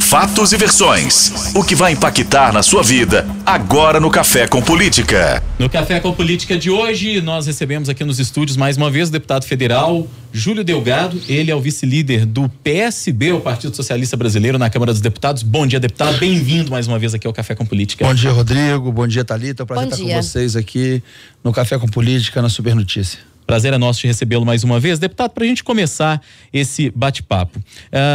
Fatos e versões. O que vai impactar na sua vida agora no Café com Política. No Café com Política de hoje, nós recebemos aqui nos estúdios mais uma vez o deputado federal Júlio Delgado. Ele é o vice-líder do PSB, o Partido Socialista Brasileiro, na Câmara dos Deputados. Bom dia, deputado. Bem-vindo mais uma vez aqui ao Café com Política. Bom dia, Rodrigo. Bom dia, Thalita. É um prazer Bom estar dia. com vocês aqui no Café com Política, na Super Notícia. Prazer é nosso de recebê-lo mais uma vez. Deputado, para a gente começar esse bate-papo, uh,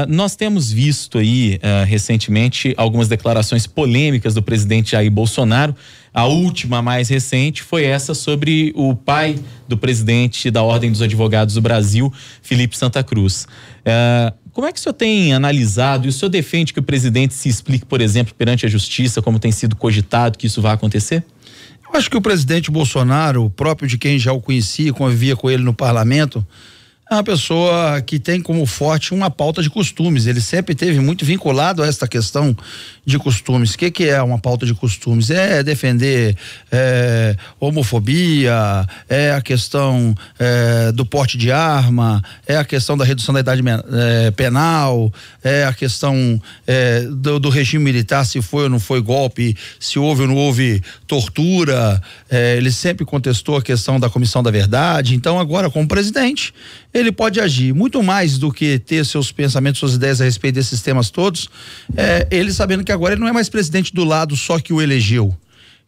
nós temos visto aí uh, recentemente algumas declarações polêmicas do presidente Jair Bolsonaro. A última, mais recente, foi essa sobre o pai do presidente da Ordem dos Advogados do Brasil, Felipe Santa Cruz. Uh, como é que o senhor tem analisado e o senhor defende que o presidente se explique, por exemplo, perante a justiça, como tem sido cogitado que isso vai acontecer? Eu acho que o presidente Bolsonaro, próprio de quem já o conhecia, convivia com ele no parlamento, é uma pessoa que tem como forte uma pauta de costumes. Ele sempre teve muito vinculado a esta questão de costumes. O que, que é uma pauta de costumes? É defender é, homofobia, é a questão é, do porte de arma, é a questão da redução da idade é, penal, é a questão é, do, do, regime militar, se foi ou não foi golpe, se houve ou não houve tortura. É, ele sempre contestou a questão da comissão da verdade. Então, agora, como presidente, ele pode agir muito mais do que ter seus pensamentos, suas ideias a respeito desses temas todos. É, ele sabendo que agora ele não é mais presidente do lado só que o elegeu.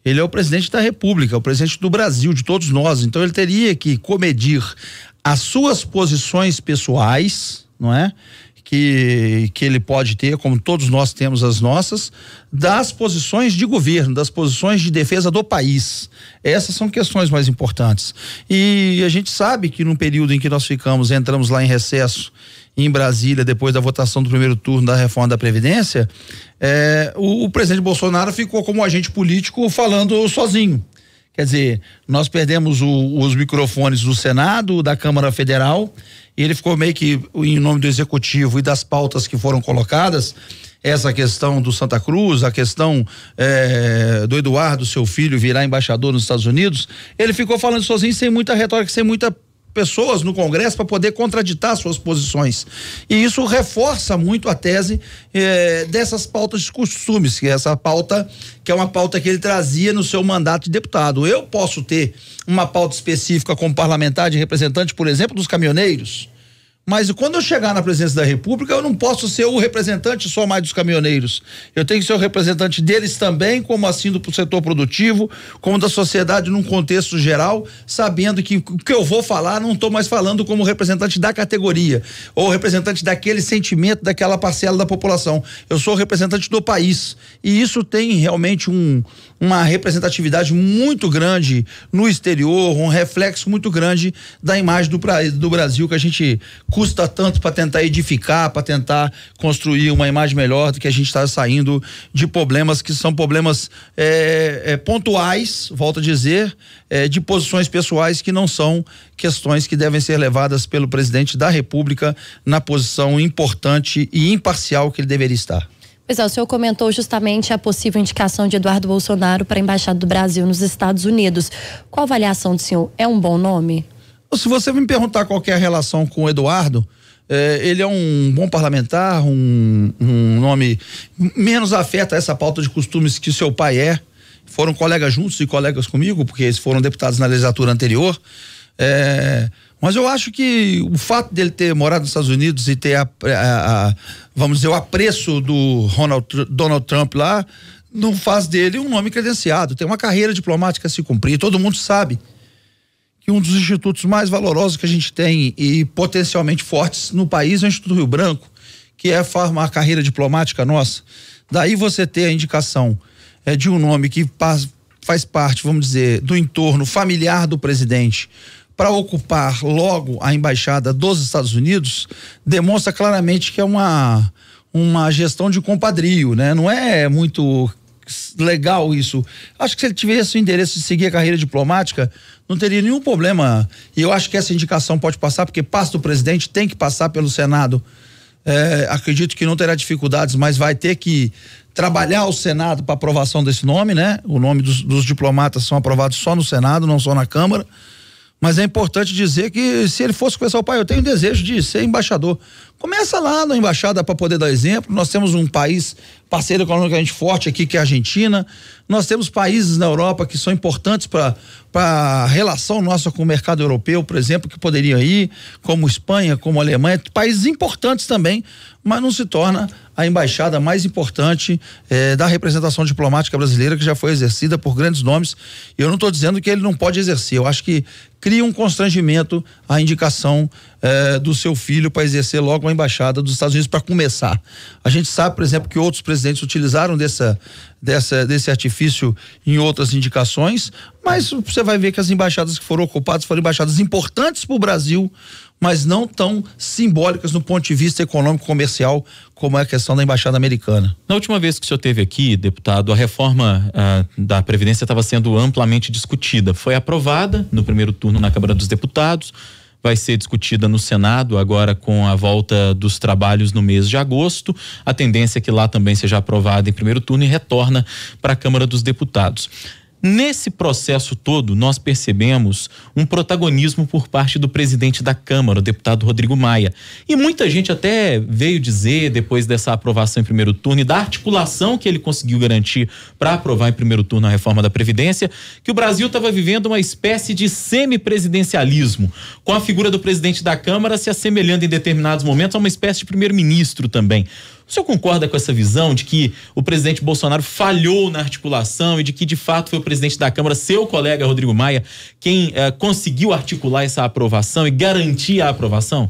Ele é o presidente da República, é o presidente do Brasil, de todos nós. Então ele teria que comedir as suas posições pessoais, não é? que, que ele pode ter, como todos nós temos as nossas, das posições de governo, das posições de defesa do país. Essas são questões mais importantes. E a gente sabe que num período em que nós ficamos, entramos lá em recesso em Brasília, depois da votação do primeiro turno da reforma da Previdência, é, o, o presidente Bolsonaro ficou como agente político falando sozinho. Quer dizer, nós perdemos o, os microfones do Senado, da Câmara Federal, e ele ficou meio que, em nome do Executivo e das pautas que foram colocadas, essa questão do Santa Cruz, a questão é, do Eduardo, seu filho, virar embaixador nos Estados Unidos, ele ficou falando sozinho, sem muita retórica, sem muita pessoas no Congresso para poder contraditar suas posições. E isso reforça muito a tese eh, dessas pautas de costumes, que é essa pauta, que é uma pauta que ele trazia no seu mandato de deputado. Eu posso ter uma pauta específica como parlamentar de representante, por exemplo, dos caminhoneiros mas quando eu chegar na presidência da República, eu não posso ser o representante só mais dos caminhoneiros. Eu tenho que ser o representante deles também, como assim do setor produtivo, como da sociedade num contexto geral, sabendo que o que eu vou falar não estou mais falando como representante da categoria ou representante daquele sentimento, daquela parcela da população. Eu sou representante do país. E isso tem realmente um, uma representatividade muito grande no exterior, um reflexo muito grande da imagem do, do Brasil que a gente custa tanto para tentar edificar, para tentar construir uma imagem melhor do que a gente está saindo de problemas que são problemas é, é, pontuais, volto a dizer, é, de posições pessoais que não são questões que devem ser levadas pelo presidente da República na posição importante e imparcial que ele deveria estar. Pois é, o senhor comentou justamente a possível indicação de Eduardo Bolsonaro para a Embaixada do Brasil nos Estados Unidos. Qual a avaliação do senhor? É um bom nome? Se você me perguntar qual é a relação com o Eduardo, é, ele é um bom parlamentar, um, um nome menos afeta essa pauta de costumes que seu pai é. Foram colegas juntos e colegas comigo, porque eles foram deputados na legislatura anterior. É, mas eu acho que o fato dele ter morado nos Estados Unidos e ter, a, a, a, vamos dizer, o apreço do Ronald, Donald Trump lá, não faz dele um nome credenciado. Tem uma carreira diplomática a se cumprir, todo mundo sabe. E um dos institutos mais valorosos que a gente tem e potencialmente fortes no país é o Instituto Rio Branco, que é a carreira diplomática nossa. Daí você ter a indicação é, de um nome que faz parte, vamos dizer, do entorno familiar do presidente para ocupar logo a embaixada dos Estados Unidos demonstra claramente que é uma uma gestão de compadrio, né? Não é muito legal isso. Acho que se ele tivesse o endereço de seguir a carreira diplomática, não teria nenhum problema. E eu acho que essa indicação pode passar, porque passa do presidente, tem que passar pelo Senado. É, acredito que não terá dificuldades, mas vai ter que trabalhar o Senado para aprovação desse nome, né? O nome dos, dos diplomatas são aprovados só no Senado, não só na Câmara. Mas é importante dizer que se ele fosse começar o pai, eu tenho desejo de ser embaixador. Começa lá na embaixada para poder dar exemplo. Nós temos um país parceiro econômico a gente forte aqui que é a Argentina. Nós temos países na Europa que são importantes para a relação nossa com o mercado europeu, por exemplo, que poderiam ir, como Espanha, como Alemanha, países importantes também, mas não se torna a embaixada mais importante eh, da representação diplomática brasileira que já foi exercida por grandes nomes. E eu não estou dizendo que ele não pode exercer. Eu acho que cria um constrangimento à indicação eh, do seu filho para exercer logo a embaixada dos Estados Unidos para começar. A gente sabe, por exemplo, que outros presidentes utilizaram dessa, dessa, desse artifício em outras indicações, mas você vai ver que as embaixadas que foram ocupadas foram embaixadas importantes para o Brasil mas não tão simbólicas no ponto de vista econômico comercial como é a questão da embaixada americana. Na última vez que o senhor teve aqui, deputado, a reforma ah, da previdência estava sendo amplamente discutida. Foi aprovada no primeiro turno na Câmara dos Deputados, vai ser discutida no Senado agora com a volta dos trabalhos no mês de agosto. A tendência é que lá também seja aprovada em primeiro turno e retorna para a Câmara dos Deputados. Nesse processo todo, nós percebemos um protagonismo por parte do presidente da Câmara, o deputado Rodrigo Maia. E muita gente até veio dizer, depois dessa aprovação em primeiro turno e da articulação que ele conseguiu garantir para aprovar em primeiro turno a reforma da Previdência, que o Brasil estava vivendo uma espécie de semipresidencialismo, com a figura do presidente da Câmara se assemelhando em determinados momentos a uma espécie de primeiro-ministro também. O senhor concorda com essa visão de que o presidente Bolsonaro falhou na articulação e de que, de fato, foi o presidente da Câmara, seu colega Rodrigo Maia, quem eh, conseguiu articular essa aprovação e garantir a aprovação?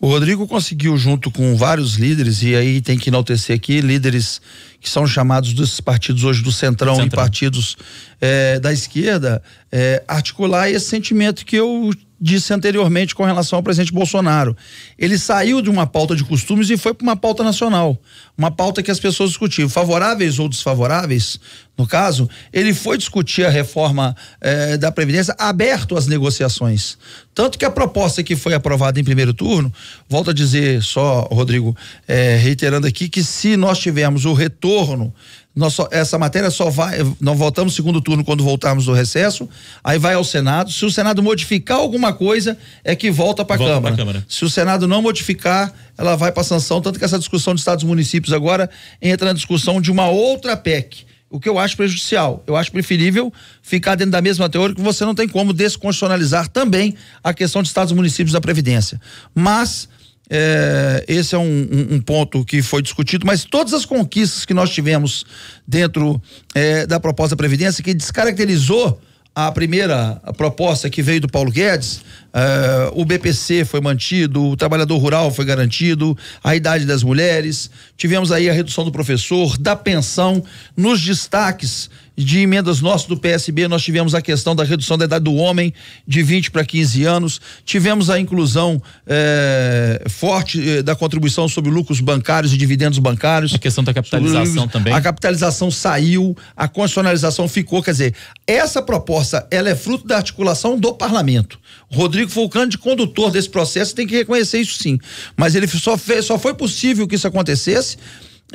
O Rodrigo conseguiu, junto com vários líderes, e aí tem que enaltecer aqui, líderes que são chamados dos partidos hoje do Centrão, Centrão. e partidos eh, da esquerda, eh, articular esse sentimento que eu disse anteriormente com relação ao presidente Bolsonaro. Ele saiu de uma pauta de costumes e foi para uma pauta nacional, uma pauta que as pessoas discutiam, favoráveis ou desfavoráveis. No caso, ele foi discutir a reforma eh, da Previdência aberto às negociações. Tanto que a proposta que foi aprovada em primeiro turno, volto a dizer só, Rodrigo, eh, reiterando aqui, que se nós tivermos o retorno nós só, essa matéria só vai. Nós voltamos no segundo turno quando voltarmos do recesso. Aí vai ao Senado. Se o Senado modificar alguma coisa, é que volta para a Câmara. Câmara. Se o Senado não modificar, ela vai para sanção. Tanto que essa discussão de Estados e municípios agora entra na discussão de uma outra PEC. O que eu acho prejudicial. Eu acho preferível ficar dentro da mesma teoria que você não tem como desconstitucionalizar também a questão de Estados e municípios da Previdência. Mas é, esse é um, um, um, ponto que foi discutido, mas todas as conquistas que nós tivemos dentro é, da proposta da Previdência, que descaracterizou a primeira proposta que veio do Paulo Guedes, é, o BPC foi mantido, o trabalhador rural foi garantido, a idade das mulheres, Tivemos aí a redução do professor, da pensão, nos destaques de emendas nossas do PSB, nós tivemos a questão da redução da idade do homem de 20 para 15 anos, tivemos a inclusão eh, forte eh, da contribuição sobre lucros bancários e dividendos bancários. A questão da capitalização sobre, também. A capitalização saiu, a constitucionalização ficou, quer dizer, essa proposta, ela é fruto da articulação do parlamento. Rodrigo foi o grande condutor desse processo, tem que reconhecer isso sim, mas ele só fez, só foi possível que isso acontecesse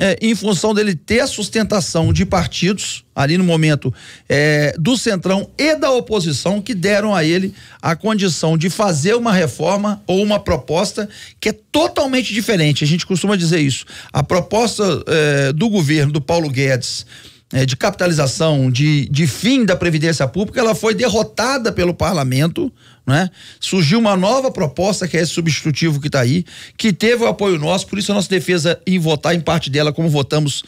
é, em função dele ter a sustentação de partidos, ali no momento, é, do Centrão e da oposição, que deram a ele a condição de fazer uma reforma ou uma proposta que é totalmente diferente. A gente costuma dizer isso. A proposta é, do governo do Paulo Guedes é, de capitalização, de, de fim da Previdência Pública, ela foi derrotada pelo parlamento, né? Surgiu uma nova proposta, que é esse substitutivo que está aí, que teve o apoio nosso, por isso a nossa defesa em votar em parte dela, como votamos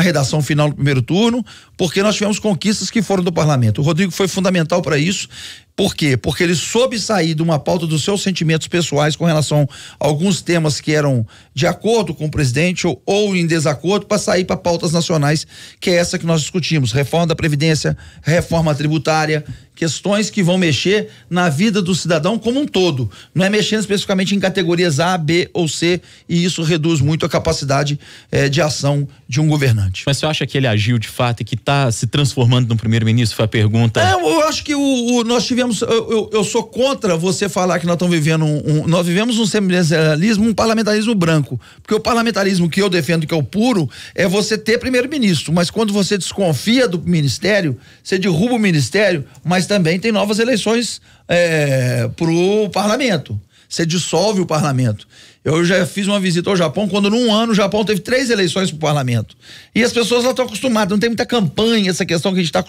a redação final do primeiro turno, porque nós tivemos conquistas que foram do parlamento. O Rodrigo foi fundamental para isso. Por quê? Porque ele soube sair de uma pauta dos seus sentimentos pessoais com relação a alguns temas que eram de acordo com o presidente ou, ou em desacordo para sair para pautas nacionais, que é essa que nós discutimos: reforma da Previdência, reforma tributária, questões que vão mexer na vida do cidadão como um todo. Não é mexendo especificamente em categorias A, B ou C, e isso reduz muito a capacidade eh, de ação de um governante. Mas você acha que ele agiu de fato e que está se transformando no primeiro-ministro? Foi a pergunta. É, eu acho que o, o nós tivemos vivemos, eu, eu, eu, sou contra você falar que nós estamos vivendo um, um nós vivemos um semipresidencialismo, um parlamentarismo branco, porque o parlamentarismo que eu defendo que é o puro é você ter primeiro-ministro, mas quando você desconfia do ministério, você derruba o ministério, mas também tem novas eleições é, pro parlamento. Você dissolve o parlamento. Eu já fiz uma visita ao Japão, quando num ano o Japão teve três eleições para o parlamento. E as pessoas estão acostumadas, não tem muita campanha, essa questão que a, gente tá,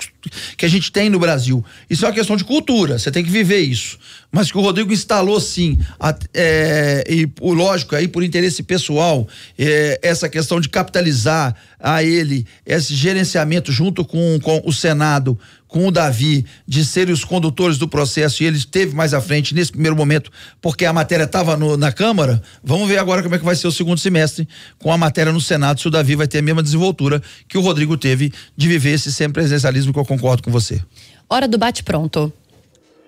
que a gente tem no Brasil. Isso é uma questão de cultura, você tem que viver isso. Mas que o Rodrigo instalou sim, a, é, e o lógico, aí por interesse pessoal, é, essa questão de capitalizar a ele esse gerenciamento junto com, com o Senado, com o Davi de serem os condutores do processo e ele esteve mais à frente nesse primeiro momento, porque a matéria estava na Câmara, Vamos ver agora como é que vai ser o segundo semestre com a matéria no Senado, se o Davi vai ter a mesma desenvoltura que o Rodrigo teve de viver esse presencialismo. que eu concordo com você. Hora do bate-pronto.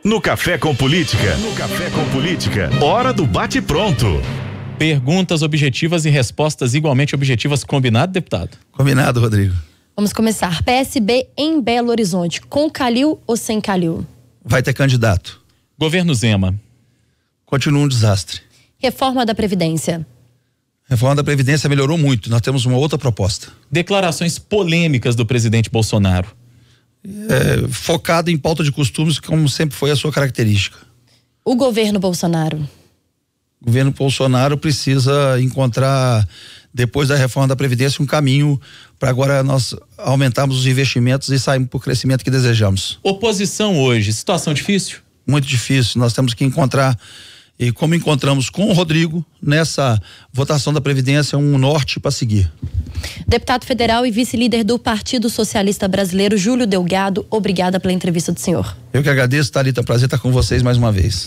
No Café com Política. No Café com Política. Hora do bate-pronto. Perguntas objetivas e respostas igualmente objetivas. Combinado, deputado? Combinado, Rodrigo. Vamos começar. PSB em Belo Horizonte, com Calil ou sem Calil? Vai ter candidato. Governo Zema. Continua um desastre. Reforma da Previdência. Reforma da Previdência melhorou muito. Nós temos uma outra proposta. Declarações polêmicas do presidente Bolsonaro. É, focado em pauta de costumes, como sempre foi a sua característica. O governo Bolsonaro. O governo Bolsonaro precisa encontrar, depois da reforma da Previdência, um caminho para agora nós aumentarmos os investimentos e sairmos para o crescimento que desejamos. Oposição hoje, situação difícil? Muito difícil. Nós temos que encontrar e como encontramos com o Rodrigo nessa votação da Previdência, um norte para seguir. Deputado federal e vice-líder do Partido Socialista Brasileiro, Júlio Delgado, obrigada pela entrevista do senhor. Eu que agradeço, Thalita, prazer estar com vocês mais uma vez.